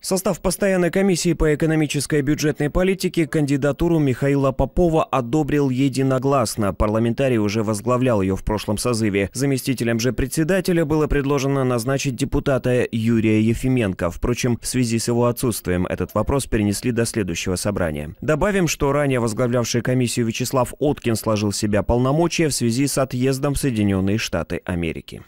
В состав постоянной комиссии по экономической и бюджетной политике кандидатуру Михаила Попова одобрил единогласно. Парламентарий уже возглавлял ее в прошлом созыве. Заместителем же председателя было предложено назначить депутата Юрия Ефименко. Впрочем, в связи с его отсутствием этот вопрос перенесли до следующего собрания. Добавим, что ранее возглавлявший комиссию Вячеслав Откин сложил себя полномочия в связи с отъездом в Соединенные Штаты Америки.